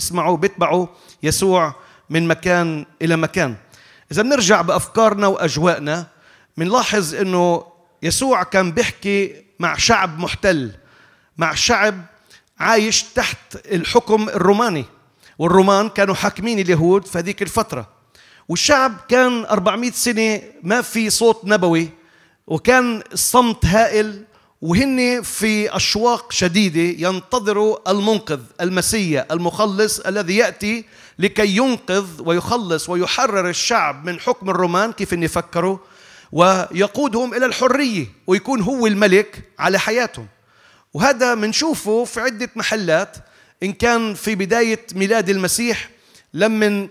اسمعوا بيتبعوا يسوع من مكان إلى مكان إذا بنرجع بأفكارنا وأجوائنا بنلاحظ أنه يسوع كان بيحكي مع شعب محتل مع شعب عايش تحت الحكم الروماني والرومان كانوا حاكمين اليهود في هذيك الفترة والشعب كان 400 سنة ما في صوت نبوي وكان الصمت هائل وهن في أشواق شديدة ينتظروا المنقذ المسيا المخلص الذي يأتي لكي ينقذ ويخلص ويحرر الشعب من حكم الرومان كيف أن يفكروا ويقودهم إلى الحرية ويكون هو الملك على حياتهم وهذا منشوفه في عدة محلات إن كان في بداية ميلاد المسيح لما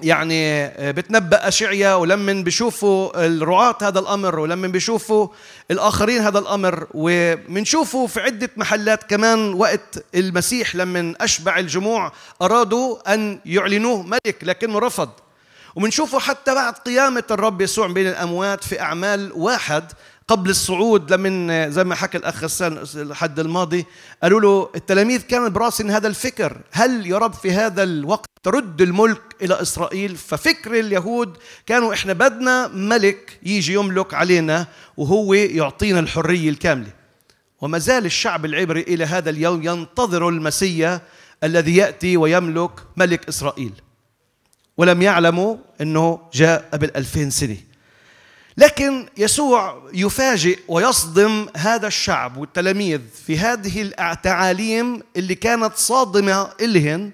يعني آه، بتنبأ أشعيا ولما بيشوفوا الرعاة هذا الأمر ولما بيشوفوا الآخرين هذا الأمر وبنشوفه في عدة محلات كمان وقت المسيح لما أشبع الجموع أرادوا أن يعلنوه ملك لكنه رفض وبنشوفه حتى بعد قيامة الرب يسوع بين الأموات في أعمال واحد قبل الصعود لمن زي ما حكى الاخ غسان الحد الماضي قالوا له التلاميذ كان براسن هذا الفكر هل يا رب في هذا الوقت ترد الملك الى اسرائيل ففكر اليهود كانوا احنا بدنا ملك يجي يملك علينا وهو يعطينا الحريه الكامله وما زال الشعب العبري الى هذا اليوم ينتظر المسيا الذي ياتي ويملك ملك اسرائيل ولم يعلموا انه جاء قبل 2000 سنه لكن يسوع يفاجئ ويصدم هذا الشعب والتلاميذ في هذه التعاليم اللي كانت صادمة إلهن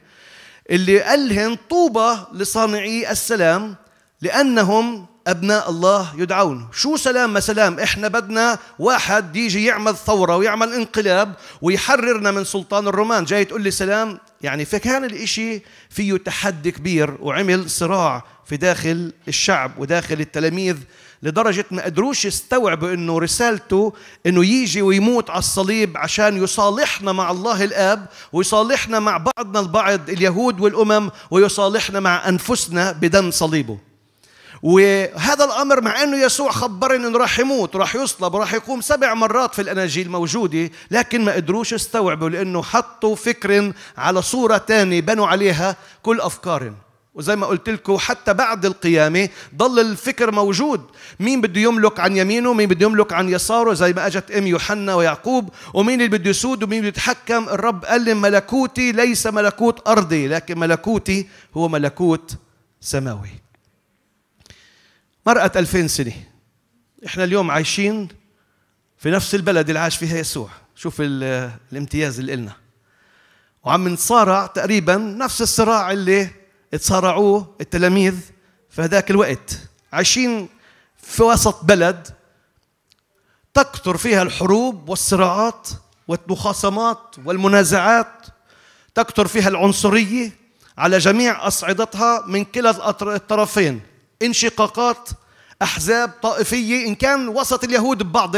اللي قالهن طوبى لصانعي السلام لأنهم أبناء الله يدعون شو سلام ما سلام إحنا بدنا واحد يجي يعمل ثورة ويعمل انقلاب ويحررنا من سلطان الرومان جاي تقول لي سلام يعني فكان الإشي فيه تحدي كبير وعمل صراع في داخل الشعب وداخل التلاميذ لدرجة ما قدروش يستوعبوا أنه رسالته أنه يجي ويموت على الصليب عشان يصالحنا مع الله الآب ويصالحنا مع بعضنا البعض اليهود والأمم ويصالحنا مع أنفسنا بدم صليبه وهذا الامر مع انه يسوع خبرني انه راح يموت راح يصلب راح يقوم سبع مرات في الاناجيل موجوده لكن ما قدروش يستوعبوا لانه حطوا فكر على صوره ثانيه بنوا عليها كل افكارهم وزي ما قلت لكم حتى بعد القيامة ضل الفكر موجود مين بده يملك عن يمينه مين بده يملك عن يساره زي ما أجت أم يوحنا ويعقوب ومين اللي بده يسود ومين بده يتحكم الرب قال لي ملكوتي ليس ملكوت أرضي لكن ملكوتي هو ملكوت سماوي مرقت ألفين سنة إحنا اليوم عايشين في نفس البلد اللي عاش فيها يسوع شوف الامتياز اللي قلنا وعم نصارع تقريبا نفس الصراع اللي تصارعوه التلاميذ في هذاك الوقت عايشين في وسط بلد تكثر فيها الحروب والصراعات والمخاصمات والمنازعات تكثر فيها العنصرية على جميع أصعدتها من كلا الطرفين انشقاقات أحزاب طائفية إن كان وسط اليهود ببعض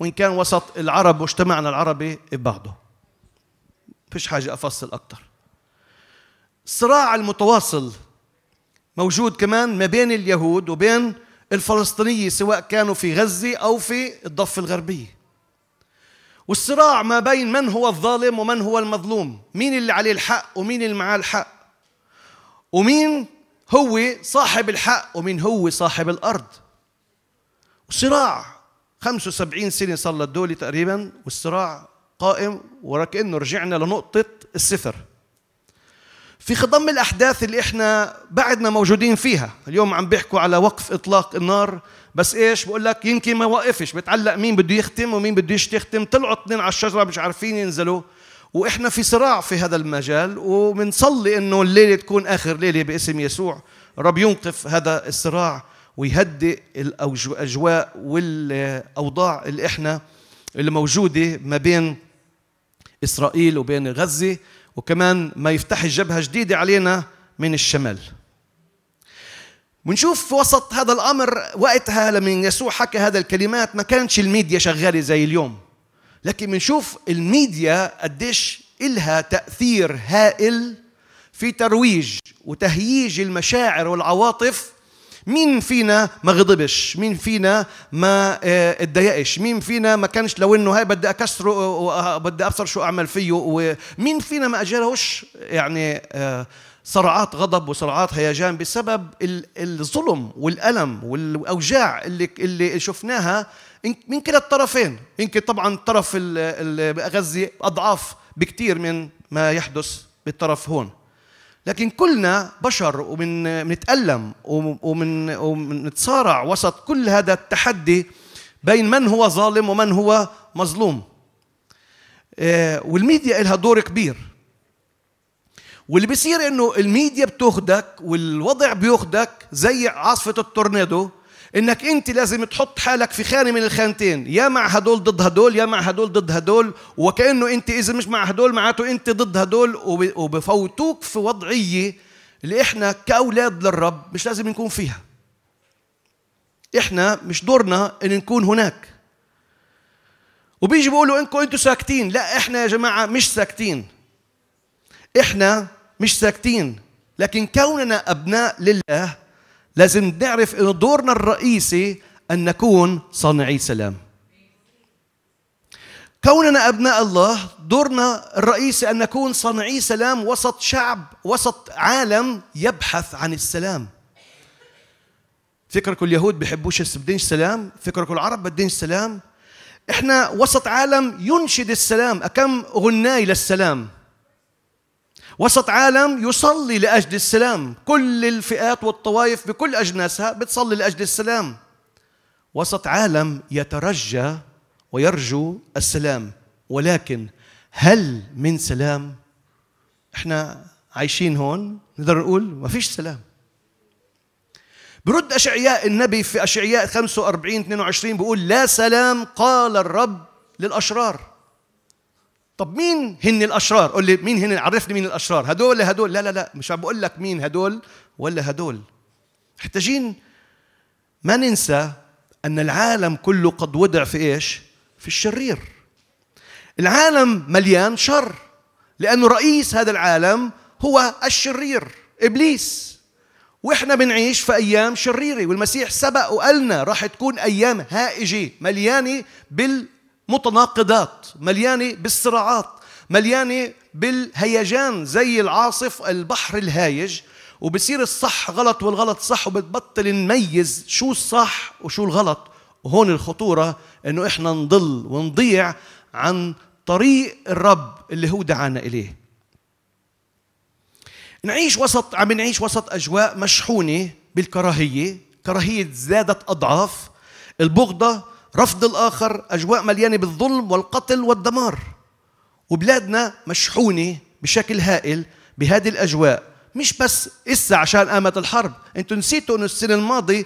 وإن كان وسط العرب واجتمعنا العربي ببعضه فيش حاجة أفصل أكثر الصراع المتواصل موجود كمان ما بين اليهود وبين الفلسطينية سواء كانوا في غزة أو في الضفة الغربية والصراع ما بين من هو الظالم ومن هو المظلوم مين اللي عليه الحق ومين اللي معاه الحق ومين هو صاحب الحق ومين هو صاحب الأرض صراع 75 سنة صار للدولة تقريبا والصراع قائم وكأنه رجعنا لنقطة السفر في خضم الأحداث اللي إحنا بعدنا موجودين فيها اليوم عم بيحكوا على وقف إطلاق النار بس إيش بقول لك يمكن ما وقفش بتعلق مين بده يختم ومين بدهش يختم طلعوا اثنين على الشجرة مش عارفين ينزلوا وإحنا في صراع في هذا المجال وبنصلي إنه الليلة تكون آخر ليلة باسم يسوع رب ينقف هذا الصراع ويهدئ الأجواء والأوضاع اللي إحنا اللي موجودة ما بين إسرائيل وبين غزة وكمان ما يفتح جبهة جديدة علينا من الشمال بنشوف في وسط هذا الأمر وقتها لما يسوع حكى هذا الكلمات ما كانتش الميديا شغالة زي اليوم لكن بنشوف الميديا قديش إلها تأثير هائل في ترويج وتهييج المشاعر والعواطف مين فينا ما غضبش مين فينا ما آه، اتضايقش مين فينا ما كانش لو انه هاي بدي اكسره وبدي آه، آه، ابصر شو اعمل فيه ومين فينا ما اجالهوش يعني صراعات غضب وصراعات هيجان بسبب الظلم والالم والاوجاع اللي اللي شفناها من كلا الطرفين يمكن طبعا الطرف الغزي اضعاف بكثير من ما يحدث بالطرف هون لكن كلنا بشر ومن بنتألم ومن ومنتصارع وسط كل هذا التحدي بين من هو ظالم ومن هو مظلوم آه، والميديا لها دور كبير واللي بيصير انه الميديا بتاخدك والوضع بياخدك زي عاصفه التورنيدو انك انت لازم تحط حالك في خانه من الخانتين يا مع هدول ضد هدول يا مع هدول ضد هدول وكانه انت اذا مش مع هدول معناته انت ضد هدول وبفوتوك في وضعيه اللي احنا كاولاد للرب مش لازم نكون فيها احنا مش دورنا ان نكون هناك وبيجي بيقولوا انكم انتوا ساكتين لا احنا يا جماعه مش ساكتين احنا مش ساكتين لكن كوننا ابناء لله لازم نعرف أن دورنا الرئيسي أن نكون صانعي سلام كوننا أبناء الله دورنا الرئيسي أن نكون صانعي سلام وسط شعب وسط عالم يبحث عن السلام فكرك اليهود بيحبوش بدينش سلام فكرك العرب بدينش سلام احنا وسط عالم ينشد السلام أكم غناي للسلام وسط عالم يصلي لاجل السلام كل الفئات والطوائف بكل اجناسها بتصلي لاجل السلام وسط عالم يترجى ويرجو السلام ولكن هل من سلام احنا عايشين هون نقدر نقول ما فيش سلام برد أشعياء النبي في أشعياء 45 22 بيقول لا سلام قال الرب للأشرار طب مين هن الاشرار قول لي مين هن عرفني مين الاشرار هدول هدول لا لا لا مش عم بقول لك مين هدول ولا هدول محتاجين ما ننسى ان العالم كله قد وضع في ايش في الشرير العالم مليان شر لانه رئيس هذا العالم هو الشرير ابليس واحنا بنعيش في ايام شريره والمسيح سبق وقالنا راح تكون ايام هائجه مليانه بال متناقضات مليانة بالصراعات مليانة بالهيجان زي العاصف البحر الهايج وبصير الصح غلط والغلط صح وبتبطل نميز شو الصح وشو الغلط وهون الخطورة انه احنا نضل ونضيع عن طريق الرب اللي هو دعانا اليه نعيش وسط عم نعيش وسط اجواء مشحونه بالكراهيه كراهيه زادت اضعاف البغضه رفض الآخر أجواء مليانة بالظلم والقتل والدمار وبلادنا مشحونة بشكل هائل بهذه الأجواء مش بس إسا عشان قامت الحرب أنتوا نسيتوا أنه السنة الماضية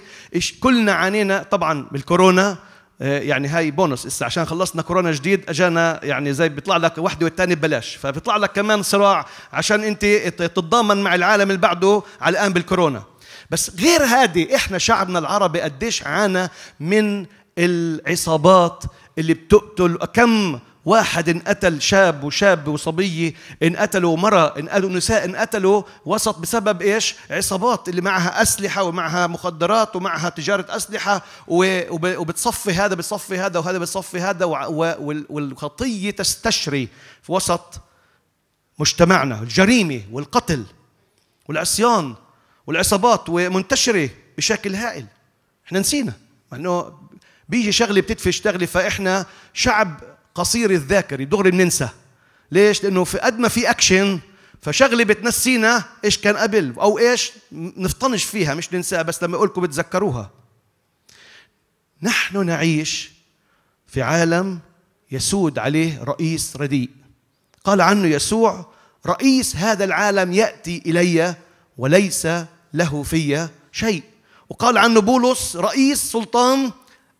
كلنا عانينا طبعا بالكورونا آه، يعني هاي بونس إسا عشان خلصنا كورونا جديد أجانا يعني زي بيطلع لك وحده والثاني ببلاش فبيطلع لك كمان صراع عشان أنت تتضامن مع العالم اللي بعده على الآن بالكورونا بس غير هذه احنا شعبنا العربي قديش عانى من العصابات اللي بتقتل كم واحد انقتل شاب وشاب وصبية انقتلوا مرة انقتلوا نساء انقتلوا وسط بسبب ايش عصابات اللي معها أسلحة ومعها مخدرات ومعها تجارة أسلحة وبتصفي هذا بتصفي هذا وهذا بتصفي هذا والخطية تستشري في وسط مجتمعنا الجريمة والقتل والعصيان والعصابات ومنتشرة بشكل هائل احنا نسينا مع انه بيجي شغله بتدفش تغلي فاحنا شعب قصير الذاكره دغري بننسى ليش لانه في قد ما في اكشن فشغله بتنسينا ايش كان قبل او ايش نفطنش فيها مش ننساها بس لما اقول لكم بتذكروها نحن نعيش في عالم يسود عليه رئيس رديء قال عنه يسوع رئيس هذا العالم ياتي الي وليس له في شيء وقال عنه بولس رئيس سلطان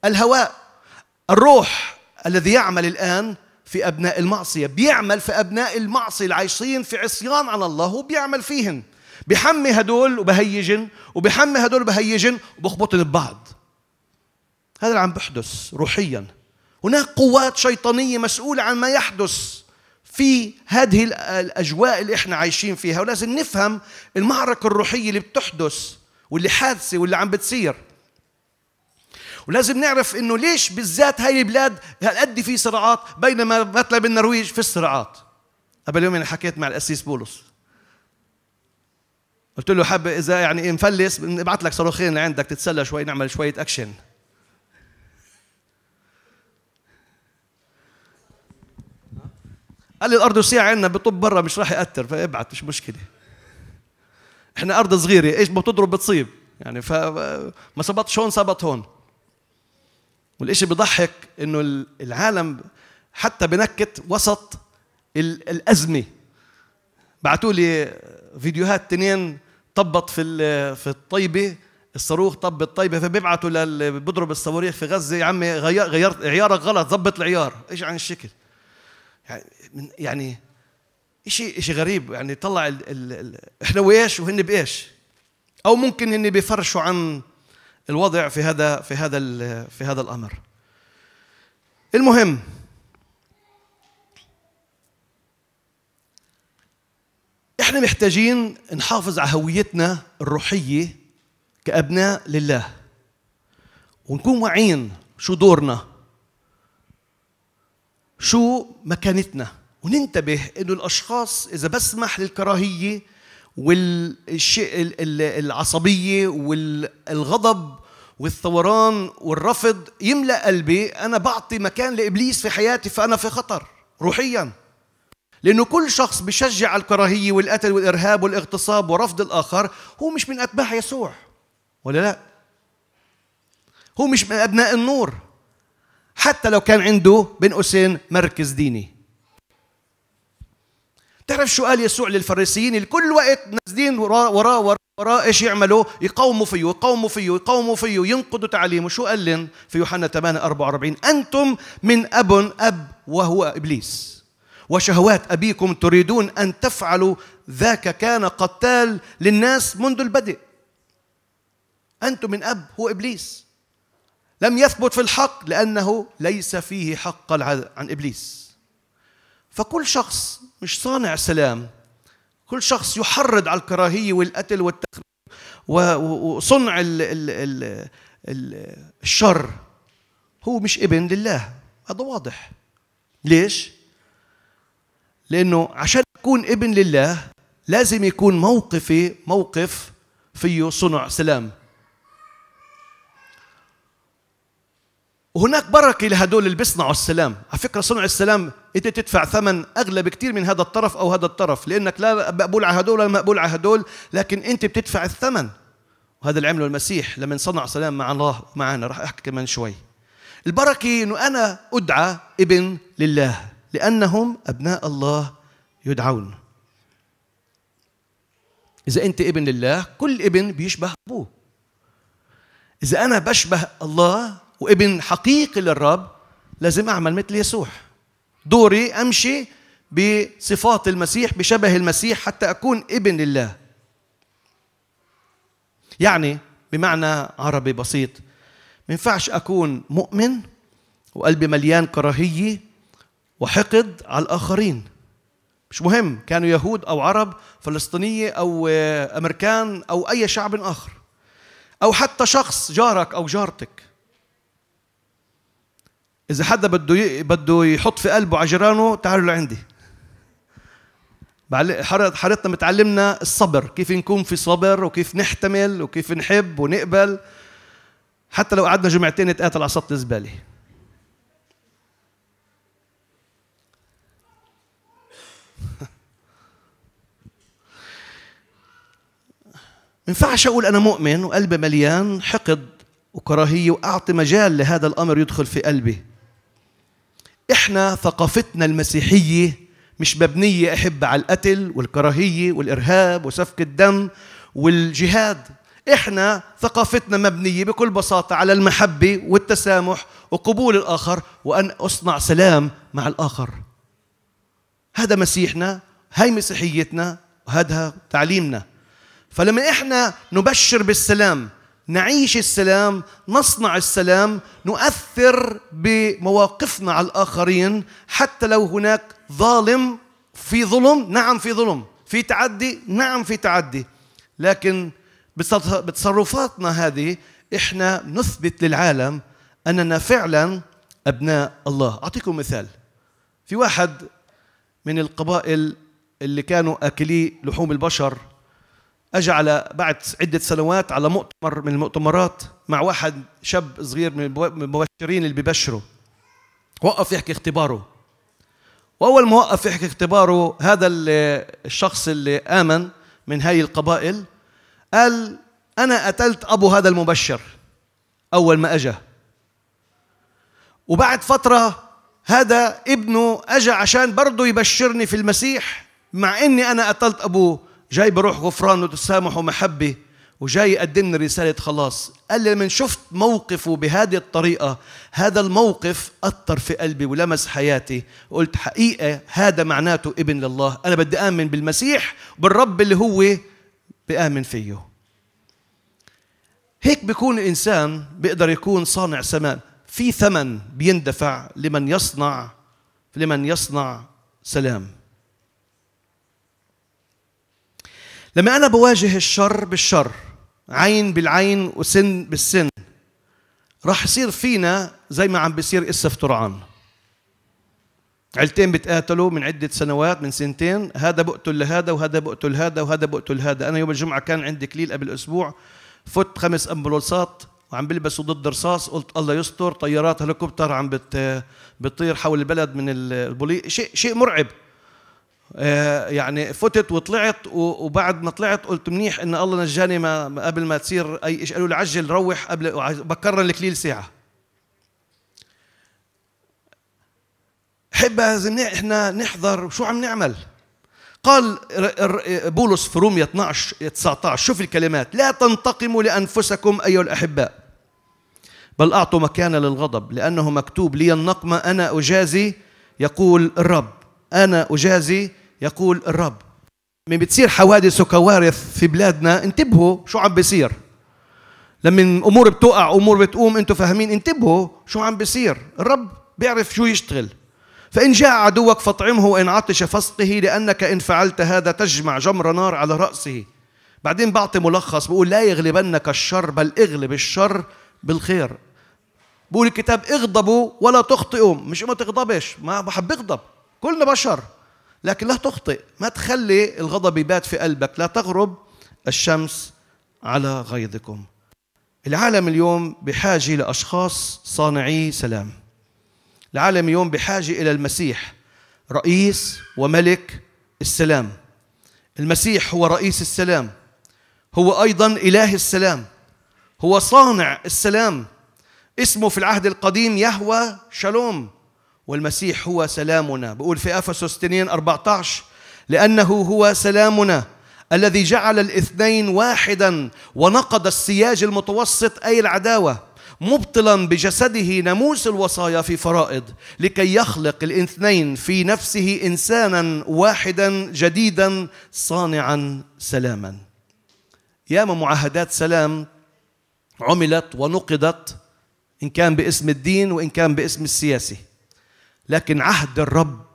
الهواء الروح الذي يعمل الآن في أبناء المعصية بيعمل في أبناء المعصية العايشين في عصيان على الله وبيعمل فيهن بحمي هدول وبهيجن وبحمي هدول وبهيجن وبخبطن ببعض هذا اللي عم بحدث روحيا هناك قوات شيطانية مسؤولة عن ما يحدث في هذه الأجواء اللي إحنا عايشين فيها ولازم نفهم المعركة الروحية اللي بتحدث واللي حادثة واللي عم بتصير ولازم نعرف انه ليش بالذات هاي البلاد هالقد في صراعات بينما مثلا بالنرويج في الصراعات قبل يومين حكيت مع القسيس بولس قلت له حب اذا يعني نفلس نبعث لك صاروخين لعندك تتسلى شوي نعمل شويه اكشن قال لي الأرض عندنا بطب برا مش راح يأثر فابعت مش مشكلة احنا أرض صغيرة ايش بتضرب بتصيب يعني فما صبت هون صبت هون والإشي بيضحك إنه العالم حتى بنكت وسط الأزمة بعثوا لي فيديوهات تنين طبط في في الطيبة الصاروخ طب الطيبة فبيبعتوا للي بضرب الصواريخ في غزة يا عمي غير غيرت عيارك غلط ظبط العيار ايش عن يعني الشكل يعني, يعني شيء شيء غريب يعني طلع ال ال ال احنا وايش وهن بايش او ممكن هن بيفرشوا عن الوضع في هذا في هذا في هذا الامر المهم احنا محتاجين نحافظ على هويتنا الروحيه كابناء لله ونكون واعيين شو دورنا شو مكانتنا وننتبه انه الاشخاص اذا بسمح للكراهيه والشيء العصبيه والغضب والثوران والرفض يملا قلبي انا بعطي مكان لابليس في حياتي فانا في خطر روحيا لانه كل شخص بشجع الكراهيه والقتل والارهاب والاغتصاب ورفض الاخر هو مش من اتباع يسوع ولا لا هو مش من ابناء النور حتى لو كان عنده بين قوسين مركز ديني تعرف شو قال يسوع للفريسيين اللي كل وقت نازلين وراه وراه وراه ورا ايش يعملوا؟ يقاوموا فيه يقاوموا فيه يقاوموا فيه ينقضوا تعليمه، شو قال لهم في يوحنا 8 44 انتم من اب اب وهو ابليس وشهوات ابيكم تريدون ان تفعلوا ذاك كان قتال للناس منذ البدء. انتم من اب هو ابليس. لم يثبت في الحق لانه ليس فيه حق عن ابليس. فكل شخص مش صانع سلام كل شخص يحرض على الكراهية والقتل والتخريب وصنع ال ال ال الشر هو مش ابن لله هذا واضح ليش؟ لأنه عشان أكون ابن لله لازم يكون موقفي موقف فيه صنع سلام وهناك بركه لهدول اللي بيصنعوا السلام على فكره صنع السلام انت تدفع ثمن اغلى بكثير من هذا الطرف او هذا الطرف لانك لا مقبول على هدول ولا مقبول على هدول لكن انت بتدفع الثمن وهذا اللي عمله المسيح لما صنع سلام مع الله معنا راح احكي كمان شوي البركه انه انا ادعى ابن لله لانهم ابناء الله يدعون اذا انت ابن لله كل ابن بيشبه ابوه اذا انا بشبه الله وابن حقيقي للرب لازم أعمل مثل يسوع دوري أمشي بصفات المسيح بشبه المسيح حتى أكون ابن الله يعني بمعنى عربي بسيط ما ينفعش أكون مؤمن وقلبي مليان كراهية وحقد على الآخرين مش مهم كانوا يهود أو عرب فلسطينية أو آه، أمريكان أو أي شعب آخر أو حتى شخص جارك أو جارتك إذا حدا بده ي... بده يحط في قلبه على جيرانه تعالوا لعندي حريتنا متعلمنا الصبر كيف نكون في صبر وكيف نحتمل وكيف نحب ونقبل حتى لو قعدنا جمعتين نتقاتل على سطح الزباله ينفعش اقول انا مؤمن وقلبي مليان حقد وكراهيه واعطي مجال لهذا الامر يدخل في قلبي احنا ثقافتنا المسيحيه مش مبنيه احب على القتل والكراهيه والارهاب وسفك الدم والجهاد احنا ثقافتنا مبنيه بكل بساطه على المحبه والتسامح وقبول الاخر وان اصنع سلام مع الاخر هذا مسيحنا هاي مسيحيتنا وهذا تعليمنا فلما احنا نبشر بالسلام نعيش السلام نصنع السلام نؤثر بمواقفنا على الآخرين حتى لو هناك ظالم في ظلم نعم في ظلم في تعدي نعم في تعدي لكن بتصرفاتنا هذه احنا نثبت للعالم اننا فعلا ابناء الله اعطيكم مثال في واحد من القبائل اللي كانوا اكلي لحوم البشر اجى على بعد عده سنوات على مؤتمر من المؤتمرات مع واحد شاب صغير من المبشرين اللي ببشروا وقف يحكي اختباره واول ما وقف يحكي اختباره هذا الشخص اللي امن من هاي القبائل قال انا قتلت ابو هذا المبشر اول ما اجى وبعد فتره هذا ابنه اجى عشان برضه يبشرني في المسيح مع اني انا قتلت ابوه جاي بروح غفران وتسامح ومحبة وجاي يقدم رسالة خلاص قال لي من شفت موقفه بهذه الطريقة هذا الموقف أثر في قلبي ولمس حياتي قلت حقيقة هذا معناته ابن لله أنا بدي آمن بالمسيح بالرب اللي هو بآمن فيه هيك بيكون الإنسان بيقدر يكون صانع سماء في ثمن بيندفع لمن يصنع لمن يصنع سلام لما أنا بواجه الشر بالشر عين بالعين وسن بالسن راح يصير فينا زي ما عم بيصير إسا في طرعان عيلتين بتقاتلوا من عدة سنوات من سنتين هذا بقتل لهذا وهذا بقتل هذا وهذا بقتل هذا أنا يوم الجمعة كان عندي كليل قبل أسبوع فت خمس أمبولوسات وعم بلبسوا ضد رصاص قلت الله يستر طيارات هليكوبتر عم بت بتطير حول البلد من البولي شيء شيء مرعب آه، يعني فتت وطلعت وبعد ما طلعت قلت منيح ان الله نجاني ما قبل ما تصير اي شيء قالوا لي عجل روح قبل بكرر الكليل ساعه حب لازم احنا نحضر شو عم نعمل قال بولس في روميا 12 19 شوف الكلمات لا تنتقموا لانفسكم ايها الاحباء بل اعطوا مكان للغضب لانه مكتوب لي النقمه انا اجازي يقول الرب انا اجازي يقول الرب من بتصير حوادث وكوارث في بلادنا انتبهوا شو عم بيصير لما امور بتقع امور بتقوم انتم فاهمين انتبهوا شو عم بيصير الرب بيعرف شو يشتغل فان جاء عدوك فاطعمه وان عطش فاسقه لانك ان فعلت هذا تجمع جمر نار على راسه بعدين بعطي ملخص بقول لا يغلبنك الشر بل اغلب الشر بالخير بقول الكتاب اغضبوا ولا تخطئوا مش ما تغضبش ما بحب اغضب كلنا بشر لكن لا تخطئ ما تخلي الغضب يبات في قلبك لا تغرب الشمس على غيظكم العالم اليوم بحاجة لأشخاص صانعي سلام العالم اليوم بحاجة إلى المسيح رئيس وملك السلام المسيح هو رئيس السلام هو أيضا إله السلام هو صانع السلام اسمه في العهد القديم يهوى شالوم والمسيح هو سلامنا بقول في أفسس 2 14 لأنه هو سلامنا الذي جعل الاثنين واحدا ونقض السياج المتوسط أي العداوة مبطلا بجسده ناموس الوصايا في فرائض لكي يخلق الاثنين في نفسه انسانا واحدا جديدا صانعا سلاما ياما معاهدات سلام عملت ونقضت ان كان باسم الدين وان كان باسم السياسي لكن عهد الرب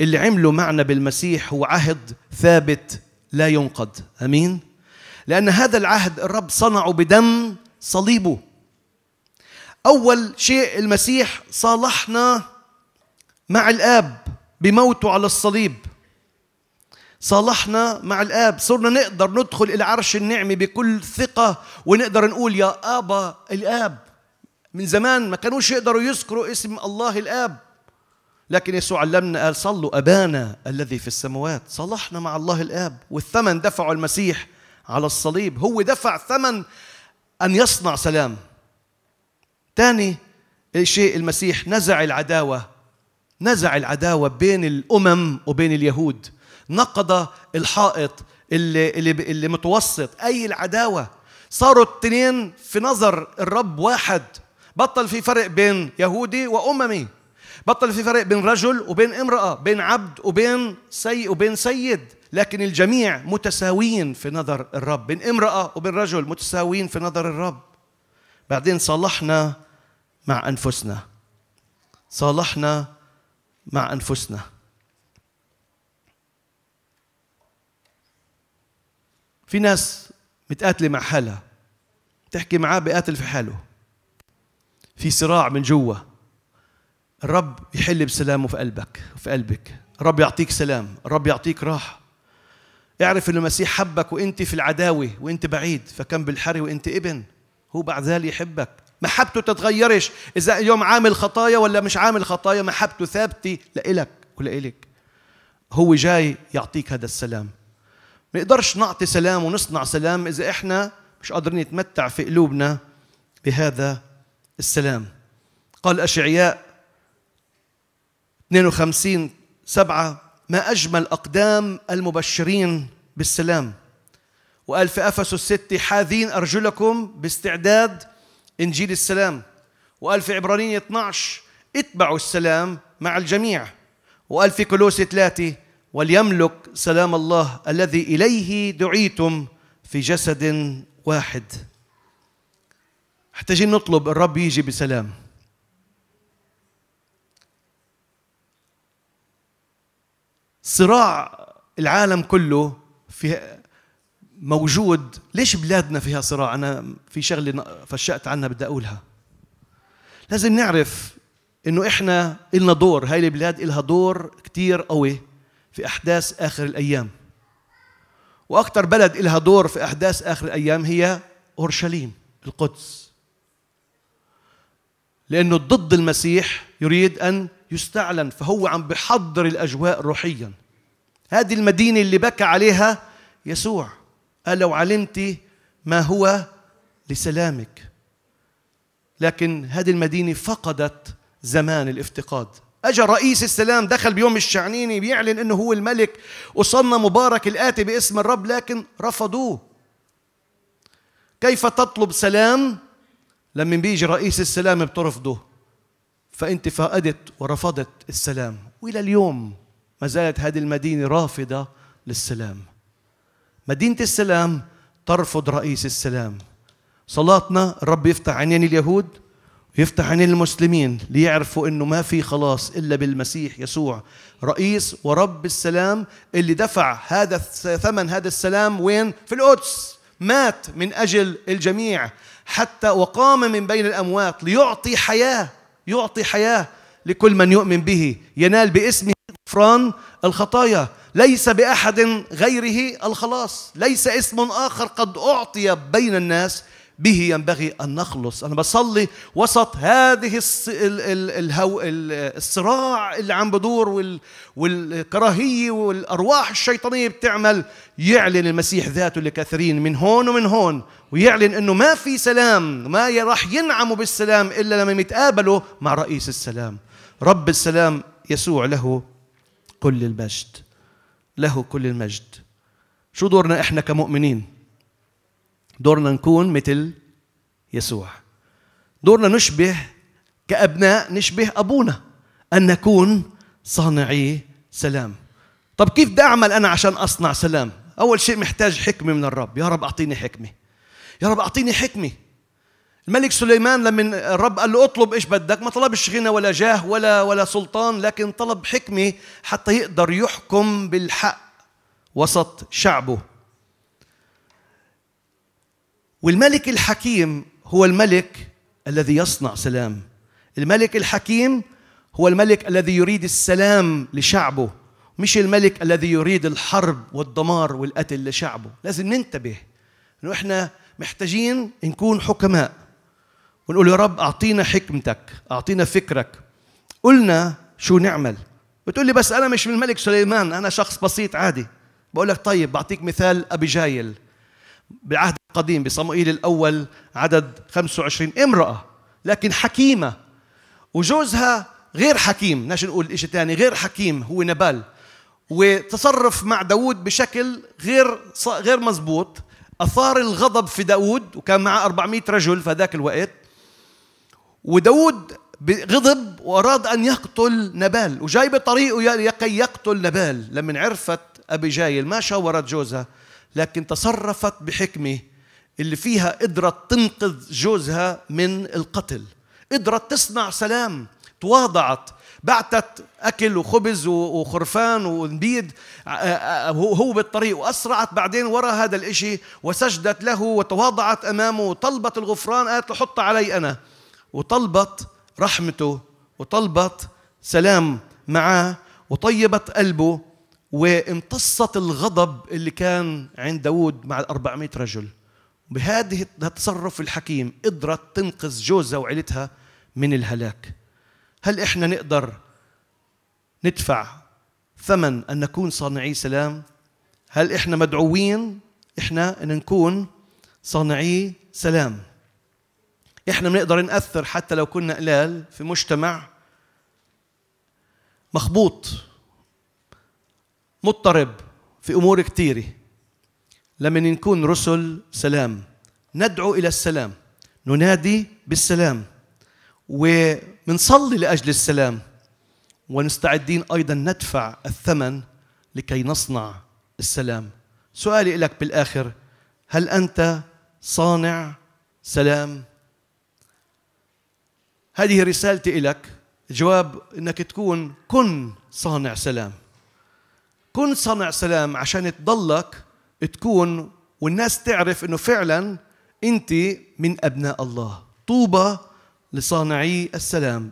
اللي عمله معنا بالمسيح هو عهد ثابت لا ينقض امين لان هذا العهد الرب صنعه بدم صليبه اول شيء المسيح صالحنا مع الاب بموته على الصليب صالحنا مع الاب صرنا نقدر ندخل الى عرش النعمه بكل ثقه ونقدر نقول يا ابا الاب من زمان ما كانوش يقدروا يذكروا اسم الله الاب لكن يسوع علمنا قال صلوا أبانا الذي في السماوات صلحنا مع الله الآب والثمن دفعه المسيح على الصليب هو دفع ثمن أن يصنع سلام ثاني شيء المسيح نزع العداوة نزع العداوة بين الأمم وبين اليهود نقض الحائط اللي, اللي, اللي متوسط أي العداوة صاروا التنين في نظر الرب واحد بطل في فرق بين يهودي وأممي بطل في فرق بين رجل وبين امرأة بين عبد وبين سي وبين سيد لكن الجميع متساويين في نظر الرب بين امرأة وبين رجل متساويين في نظر الرب بعدين صالحنا مع أنفسنا صالحنا مع أنفسنا في ناس متقاتلة مع حالها تحكي معاه بقاتل في حاله في صراع من جوا الرب يحل بسلامه في قلبك في قلبك الرب يعطيك سلام الرب يعطيك راحه اعرف ان المسيح حبك وانت في العداوه وانت بعيد فكان بالحري وانت ابن هو بعد ذلك يحبك محبته تتغيرش اذا اليوم عامل خطايا ولا مش عامل خطايا محبته ثابته لإلك ولإلك هو جاي يعطيك هذا السلام ما نقدرش نعطي سلام ونصنع سلام اذا احنا مش قادرين نتمتع في قلوبنا بهذا السلام قال اشعياء 52 سبعة ما أجمل أقدام المبشرين بالسلام وقال في أفسس الست حاذين أرجلكم باستعداد إنجيل السلام وقال في عبرانية 12 اتبعوا السلام مع الجميع وقال في كلوس ثلاثة وليملك سلام الله الذي إليه دعيتم في جسد واحد محتاجين نطلب الرب يجي بسلام صراع العالم كله في موجود ليش بلادنا فيها صراع انا في شغله فشقت عنها بدي اقولها لازم نعرف انه احنا إلنا دور هاي البلاد إلها دور كثير قوي في احداث اخر الايام واكثر بلد إلها دور في احداث اخر الايام هي اورشليم القدس لانه ضد المسيح يريد ان يستعلن فهو عم بحضر الأجواء روحيا هذه المدينة اللي بكى عليها يسوع قال لو علمت ما هو لسلامك لكن هذه المدينة فقدت زمان الافتقاد أجا رئيس السلام دخل بيوم الشعنيني بيعلن أنه هو الملك وصلنا مبارك الآتي باسم الرب لكن رفضوه كيف تطلب سلام لما بيجي رئيس السلام بترفضه فأنت فقدت ورفضت السلام وإلى اليوم ما زالت هذه المدينة رافضة للسلام مدينة السلام ترفض رئيس السلام صلاتنا الرب يفتح عينين اليهود ويفتح عينين المسلمين ليعرفوا انه ما في خلاص الا بالمسيح يسوع رئيس ورب السلام اللي دفع هذا ثمن هذا السلام وين في القدس مات من اجل الجميع حتى وقام من بين الاموات ليعطي حياه يعطي حياة لكل من يؤمن به ينال باسمه غفران الخطايا ليس بأحد غيره الخلاص ليس اسم آخر قد أعطي بين الناس به ينبغي أن نخلص أنا بصلي وسط هذه الصراع اللي عم بدور والكراهية والأرواح الشيطانية بتعمل يعلن المسيح ذاته لكثيرين من هون ومن هون ويعلن أنه ما في سلام ما راح ينعموا بالسلام إلا لما يتقابلوا مع رئيس السلام رب السلام يسوع له كل المجد له كل المجد شو دورنا احنا كمؤمنين دورنا نكون مثل يسوع دورنا نشبه كأبناء نشبه أبونا أن نكون صانعي سلام طب كيف بدي أعمل أنا عشان أصنع سلام أول شيء محتاج حكمة من الرب يا رب أعطيني حكمة يا رب أعطيني حكمة الملك سليمان لما الرب قال له اطلب ايش بدك ما طلبش غنى ولا جاه ولا ولا سلطان لكن طلب حكمه حتى يقدر يحكم بالحق وسط شعبه والملك الحكيم هو الملك الذي يصنع سلام الملك الحكيم هو الملك الذي يريد السلام لشعبه مش الملك الذي يريد الحرب والدمار والقتل لشعبه لازم ننتبه انه احنا محتاجين نكون حكماء ونقول يا رب اعطينا حكمتك اعطينا فكرك قلنا شو نعمل بتقول لي بس انا مش من الملك سليمان انا شخص بسيط عادي بقول لك طيب بعطيك مثال ابي جايل بالعهد قديم بصموئيل الأول عدد 25 امرأة لكن حكيمة وجوزها غير حكيم ناش نقول شيء ثاني غير حكيم هو نبال وتصرف مع داود بشكل غير غير مزبوط أثار الغضب في داود وكان معه 400 رجل في ذاك الوقت وداود غضب وأراد أن يقتل نبال وجاي بطريقه لكي يقتل نبال لما عرفت أبي جايل ما شاورت جوزها لكن تصرفت بحكمه اللي فيها قدرت تنقذ جوزها من القتل قدرت تصنع سلام تواضعت بعتت اكل وخبز وخرفان ونبيد آه، آه، هو بالطريق واسرعت بعدين وراء هذا الاشي وسجدت له وتواضعت امامه وطلبت الغفران قالت له حط علي انا وطلبت رحمته وطلبت سلام معاه وطيبت قلبه وامتصت الغضب اللي كان عند داود مع 400 رجل بهذه التصرف الحكيم قدرت تنقذ جوزها وعيلتها من الهلاك هل احنا نقدر ندفع ثمن ان نكون صانعي سلام هل احنا مدعوين احنا ان نكون صانعي سلام احنا بنقدر ناثر حتى لو كنا قلال في مجتمع مخبوط مضطرب في امور كثيره لما نكون رسل سلام ندعو إلى السلام ننادي بالسلام ومنصلي لأجل السلام ونستعدين أيضا ندفع الثمن لكي نصنع السلام سؤالي لك بالآخر هل أنت صانع سلام هذه رسالتي لك جواب انك تكون كن صانع سلام كن صانع سلام عشان تضلك تكون والناس تعرف انه فعلا انت من ابناء الله طوبى لصانعي السلام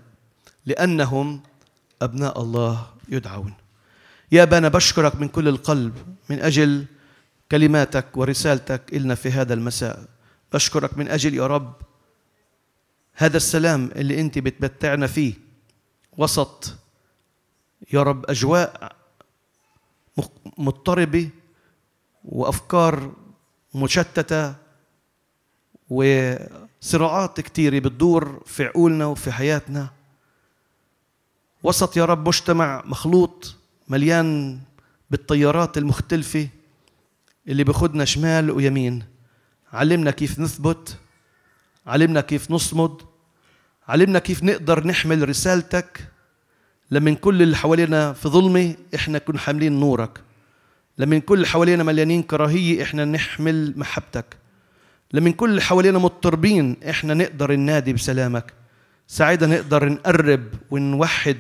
لانهم ابناء الله يدعون يا بنا بشكرك من كل القلب من اجل كلماتك ورسالتك إلنا في هذا المساء بشكرك من أجل يا رب هذا السلام اللي أنت بتمتعنا فيه وسط يا رب أجواء مضطربة وافكار مشتته وصراعات كثيره بتدور في عقولنا وفي حياتنا وسط يا رب مجتمع مخلوط مليان بالتيارات المختلفه اللي بياخدنا شمال ويمين علمنا كيف نثبت علمنا كيف نصمد علمنا كيف نقدر نحمل رسالتك لمن كل اللي حوالينا في ظلمه احنا كنا حاملين نورك لما كل حوالينا مليانين كراهية إحنا نحمل محبتك لما كل حوالينا مضطربين إحنا نقدر ننادي بسلامك ساعتها نقدر نقرب ونوحد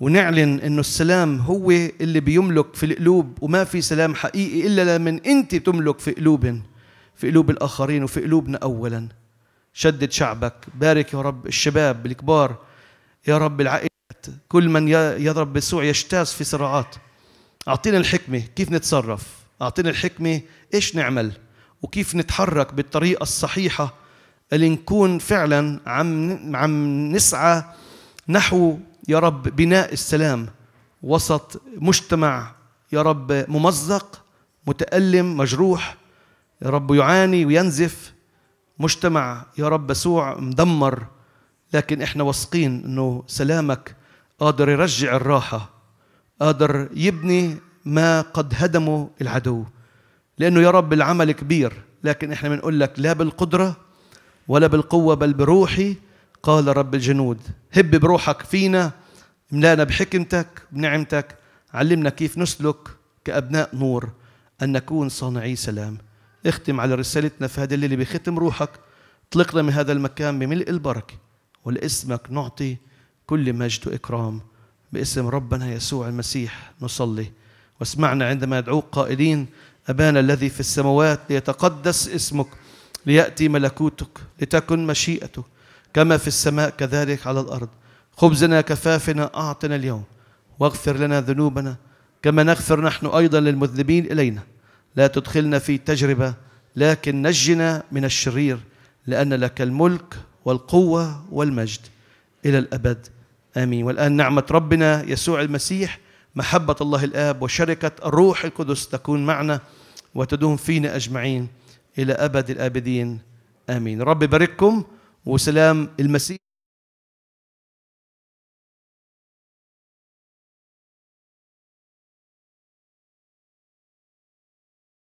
ونعلن انه السلام هو اللي بيملك في القلوب وما في سلام حقيقي الا لمن انت تملك في قلوبن في قلوب الاخرين وفي قلوبنا اولا شدد شعبك بارك يا رب الشباب الكبار يا رب العائلات كل من يضرب بسوع يجتاز في صراعات أعطينا الحكمة كيف نتصرف أعطينا الحكمة إيش نعمل وكيف نتحرك بالطريقة الصحيحة اللي نكون فعلا عم عم نسعى نحو يا رب بناء السلام وسط مجتمع يا رب ممزق متألم مجروح يا رب يعاني وينزف مجتمع يا رب يسوع مدمر لكن احنا واثقين انه سلامك قادر يرجع الراحه قادر يبني ما قد هدمه العدو لأنه يا رب العمل كبير لكن إحنا بنقول لك لا بالقدرة ولا بالقوة بل بروحي قال رب الجنود هب بروحك فينا املانا بحكمتك بنعمتك علمنا كيف نسلك كأبناء نور أن نكون صانعي سلام اختم على رسالتنا في هذا الليل بختم روحك اطلقنا من هذا المكان بملء البركة ولاسمك نعطي كل مجد وإكرام باسم ربنا يسوع المسيح نصلي واسمعنا عندما يدعوك قائلين أبانا الذي في السماوات ليتقدس اسمك ليأتي ملكوتك لتكن مشيئتك كما في السماء كذلك على الأرض خبزنا كفافنا أعطنا اليوم واغفر لنا ذنوبنا كما نغفر نحن أيضا للمذنبين إلينا لا تدخلنا في تجربة لكن نجنا من الشرير لأن لك الملك والقوة والمجد إلى الأبد آمين والآن نعمة ربنا يسوع المسيح محبة الله الآب وشركة الروح القدس تكون معنا وتدوم فينا أجمعين إلى أبد الآبدين آمين رب يبارككم وسلام المسيح